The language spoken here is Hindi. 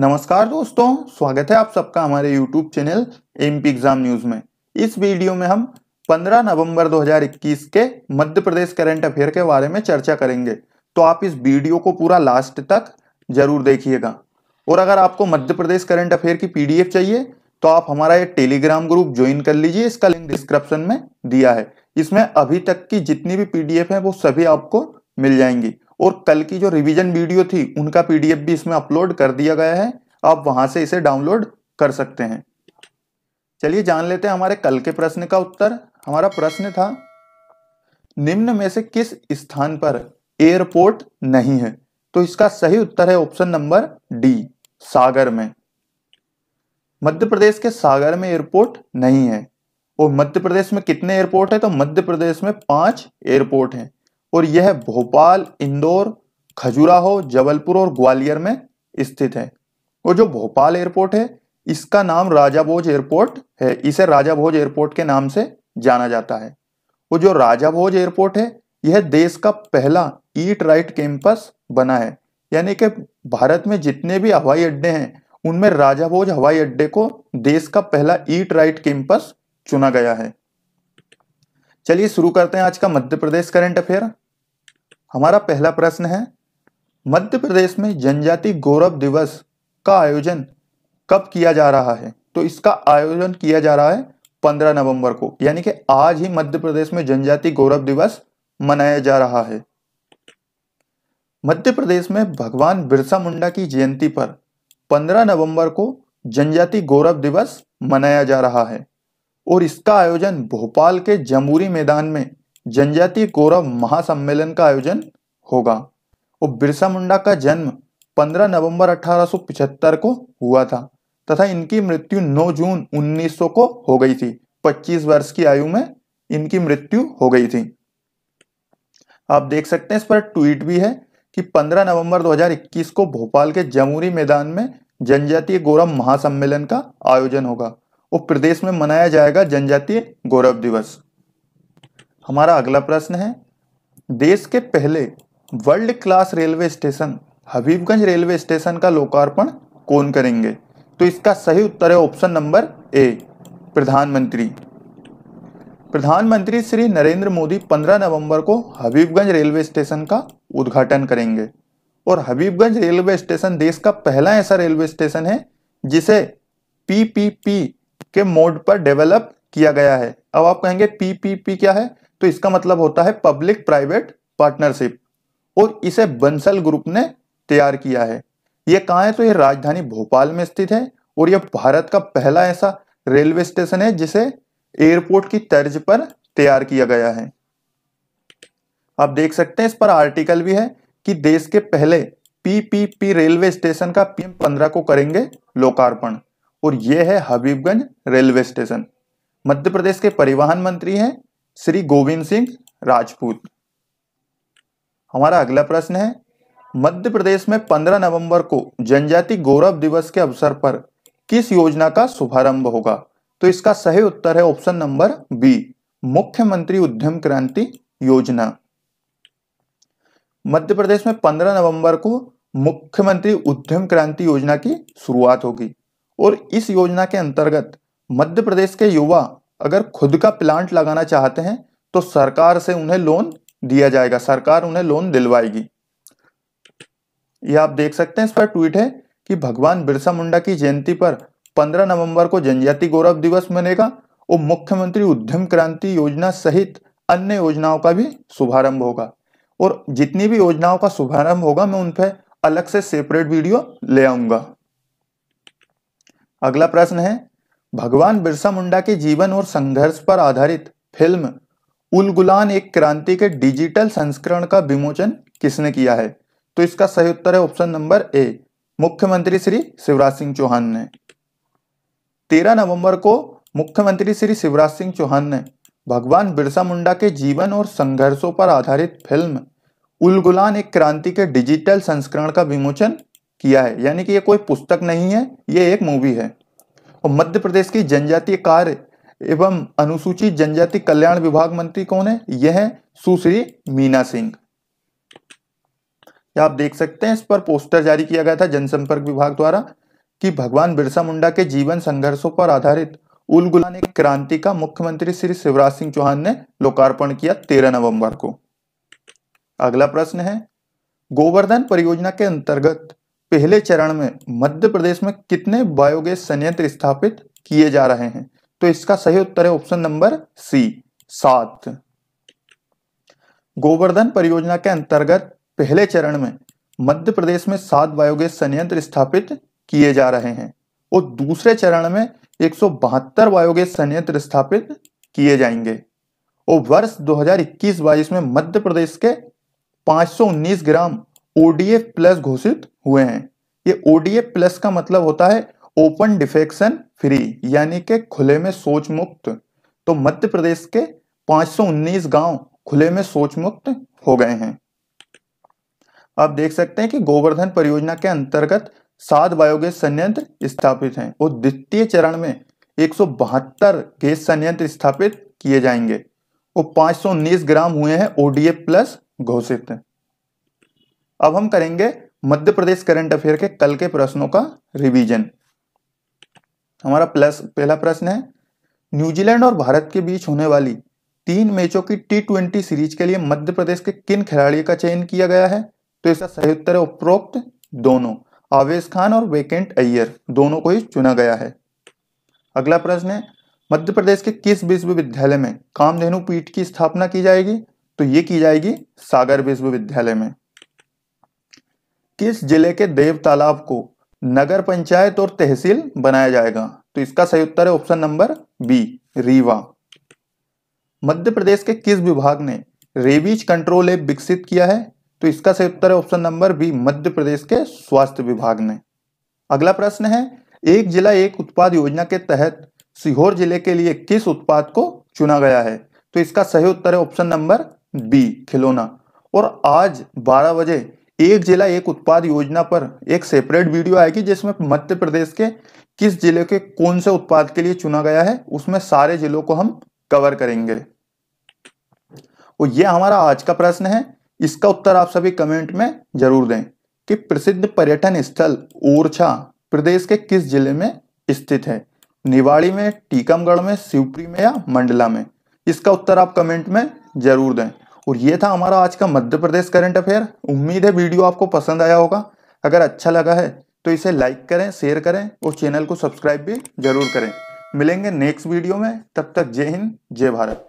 नमस्कार दोस्तों स्वागत है आप सबका हमारे YouTube channel M P exam news में इस वीडियो में हम 15 नवंबर 2021 के मध्य प्रदेश करंट अफेयर के बारे में चर्चा करेंगे तो आप इस वीडियो को पूरा लास्ट तक जरूर देखिएगा और अगर आपको मध्य प्रदेश करंट अफेयर की पीडीएफ चाहिए तो आप हमारा ये टेलीग्राम ग्रुप ज्वाइन कर लीजिए इसका लिंक डिस्क्रिप्शन में दिया है इसमें अभी तक की जितनी भी पीडीएफ है वो सभी आपको मिल जाएंगी और कल की जो रिवीजन वीडियो थी उनका पीडीएफ भी इसमें अपलोड कर दिया गया है आप वहां से इसे डाउनलोड कर सकते हैं चलिए जान लेते हैं हमारे कल के प्रश्न का उत्तर हमारा प्रश्न था निम्न में से किस स्थान पर एयरपोर्ट नहीं है तो इसका सही उत्तर है ऑप्शन नंबर डी सागर में मध्य प्रदेश के सागर में एयरपोर्ट नहीं है और मध्य प्रदेश में कितने एयरपोर्ट है तो मध्य प्रदेश में पांच एयरपोर्ट हैं और यह भोपाल इंदौर खजुराहो जबलपुर और ग्वालियर में स्थित है और जो भोपाल एयरपोर्ट है इसका नाम राजा भोज एयरपोर्ट है इसे राजा भोज एयरपोर्ट के नाम से जाना जाता है और जो राजा भोज एयरपोर्ट है यह देश का पहला ईट राइट कैंपस बना है यानी कि भारत में जितने भी हवाई अड्डे हैं उनमें राजा भोज हवाई अड्डे को देश का पहला ईट राइट कैंपस चुना गया है चलिए शुरू करते हैं आज का मध्य प्रदेश करंट अफेयर हमारा पहला प्रश्न है मध्य प्रदेश में जनजाति गौरव दिवस का आयोजन कब किया जा रहा है तो इसका आयोजन किया जा रहा है पंद्रह नवंबर को यानी कि आज ही मध्य प्रदेश में जनजाति गौरव दिवस मनाया जा रहा है मध्य प्रदेश में भगवान बिरसा मुंडा की जयंती पर 15 नवंबर को जनजाति गौरव दिवस मनाया जा रहा है और इसका आयोजन भोपाल के जमुरी मैदान में जनजातीय गौरव महासम्मेलन का आयोजन होगा और बिरसा मुंडा का जन्म 15 नवंबर 1875 को हुआ था तथा इनकी मृत्यु 9 जून 1900 को हो गई थी 25 वर्ष की आयु में इनकी मृत्यु हो गई थी आप देख सकते हैं इस पर ट्वीट भी है कि 15 नवंबर 2021 को भोपाल के जमुरी मैदान में जनजातीय गौरव महासम्मेलन का आयोजन होगा और प्रदेश में मनाया जाएगा जनजातीय गौरव दिवस हमारा अगला प्रश्न है देश के पहले world class railway station Habibganj railway station का लोकार्पण कौन करेंगे तो इसका सही उत्तर है ऑप्शन नंबर ए प्रधानमंत्री प्रधानमंत्री श्री नरेंद्र मोदी 15 नवंबर को हबीबगंज रेलवे स्टेशन का उद्घाटन करेंगे और हबीबगंज रेलवे स्टेशन देश का पहला ऐसा रेलवे स्टेशन है जिसे पीपीपी के मोड पर डेवलप किया गया है अब आप कहेंगे पीपीपी क्या है तो इसका मतलब होता है पब्लिक प्राइवेट पार्टनरशिप और इसे बंसल ग्रुप ने तैयार किया है यह कहा है तो यह राजधानी भोपाल में स्थित है और यह भारत का पहला ऐसा रेलवे स्टेशन है जिसे एयरपोर्ट की तर्ज पर तैयार किया गया है आप देख सकते हैं इस पर आर्टिकल भी है कि देश के पहले पीपीपी रेलवे स्टेशन का पीएम पंद्रह को करेंगे लोकार्पण और ये है हबीबगंज रेलवे स्टेशन मध्य प्रदेश के परिवहन मंत्री हैं श्री गोविंद सिंह राजपूत हमारा अगला प्रश्न है मध्य प्रदेश में 15 नवंबर को जनजाति गौरव दिवस के अवसर पर किस योजना का शुभारंभ होगा तो इसका सही उत्तर है ऑप्शन नंबर बी मुख्यमंत्री उद्यम क्रांति योजना मध्य प्रदेश में 15 नवंबर को मुख्यमंत्री उद्यम क्रांति योजना की शुरुआत होगी और इस योजना के अंतर्गत मध्य प्रदेश के युवा अगर खुद का प्लांट लगाना चाहते हैं तो सरकार से उन्हें लोन दिया जाएगा सरकार उन्हें लोन दिलवाएगी ये आप देख सकते हैं इस पर ट्वीट है कि भगवान बिरसा मुंडा की जयंती पर 15 नवंबर को जनजाति गौरव दिवस मनेगा और मुख्यमंत्री उद्यम क्रांति योजना सहित अन्य योजनाओं का भी शुभारंभ होगा और जितनी भी योजनाओं का शुभारंभ होगा मैं उन पर अलग से सेपरेट वीडियो ले आऊंगा अगला प्रश्न है भगवान बिरसा मुंडा के जीवन और संघर्ष पर आधारित फिल्म उल गुलान एक क्रांति के डिजिटल संस्करण का विमोचन किसने किया है तो इसका सही उत्तर है ऑप्शन नंबर ए मुख्यमंत्री श्री शिवराज सिंह चौहान ने तेरह नवंबर को मुख्यमंत्री श्री शिवराज सिंह चौहान ने भगवान बिरसा मुंडा के जीवन और संघर्षों पर आधारित फिल्म उल गुलान एक क्रांति के डिजिटल संस्करण का विमोचन किया है यानी कि ये कोई पुस्तक नहीं है ये एक मूवी है और मध्य प्रदेश की जनजातीय कार्य एवं अनुसूचित जनजाति कल्याण विभाग मंत्री कौन है यह है सुश्री मीना सिंह आप देख सकते हैं इस पर पोस्टर जारी किया गया था जनसंपर्क विभाग द्वारा कि भगवान बिरसा मुंडा के जीवन संघर्षों पर आधारित उल क्रांति का मुख्यमंत्री श्री शिवराज सिंह चौहान ने लोकार्पण किया तेरह नवंबर को अगला प्रश्न है गोवर्धन परियोजना के अंतर्गत पहले चरण में मध्य प्रदेश में कितने बायोगैस संयंत्र स्थापित किए जा रहे हैं तो इसका सही उत्तर है ऑप्शन नंबर सी सात गोवर्धन परियोजना के अंतर्गत पहले चरण में मध्य प्रदेश में सात बायोगैस संयंत्र स्थापित किए जा रहे हैं और दूसरे चरण में एक बायोगैस संयंत्र स्थापित किए जाएंगे और वर्ष 2021-22 में मध्य प्रदेश के 519 ग्राम ओडीएफ प्लस घोषित हुए हैं ये ओडीएफ प्लस का मतलब होता है ओपन डिफेक्शन फ्री यानी के खुले में सोच मुक्त तो मध्य प्रदेश के 519 गांव खुले में सोच मुक्त हो गए हैं आप देख सकते हैं कि गोवर्धन परियोजना के अंतर्गत सात बायोगैस संयंत्र स्थापित हैं और द्वितीय चरण में एक गैस संयंत्र स्थापित किए जाएंगे और 519 ग्राम हुए हैं ओडीए प्लस घोषित अब हम करेंगे मध्य प्रदेश करंट अफेयर के कल के प्रश्नों का रिवीजन हमारा प्लस पहला प्रश्न है न्यूजीलैंड और भारत के बीच होने वाली तीन मैचों की टी ट्वेंटी सीरीज के लिए मध्य प्रदेश के किन खिलाड़ी का चयन किया गया है तो इसका सही उत्तर है उपरोक्त दोनों आवेश खान और वेकेंट अय्यर दोनों को ही चुना गया है अगला प्रश्न है मध्य प्रदेश के किस विश्वविद्यालय में कामधेनु पीठ की स्थापना की जाएगी तो ये की जाएगी सागर विश्वविद्यालय में किस जिले के देव तालाब को नगर पंचायत और तहसील बनाया जाएगा तो इसका सही उत्तर है option number B Rewa Madhya Pradesh के किस विभाग ने रेबीज कंट्रोल एप विकसित किया है तो इसका सही उत्तर है option number B Madhya Pradesh के स्वास्थ्य विभाग ने अगला प्रश्न है एक जिला एक उत्पाद योजना के तहत सीहोर जिले के लिए किस उत्पाद को चुना गया है तो इसका सही उत्तर है ऑप्शन नंबर बी खिलौना और आज 12 बजे एक जिला एक उत्पाद योजना पर एक सेपरेट वीडियो आएगी जिसमें मध्य प्रदेश के किस जिले के कौन से उत्पाद के लिए चुना गया है उसमें सारे जिलों को हम कवर करेंगे और तो यह हमारा आज का प्रश्न है इसका उत्तर आप सभी कमेंट में जरूर दें कि प्रसिद्ध पर्यटन स्थल ओरछा प्रदेश के किस जिले में स्थित है निवाड़ी में टीकमगढ़ में शिवपुरी में या मंडला में इसका उत्तर आप कमेंट में जरूर दें और ये था हमारा आज का मध्य प्रदेश करंट अफेयर उम्मीद है वीडियो आपको पसंद आया होगा अगर अच्छा लगा है तो इसे लाइक करें शेयर करें और चैनल को सब्सक्राइब भी जरूर करें मिलेंगे नेक्स्ट वीडियो में तब तक जय हिंद जय भारत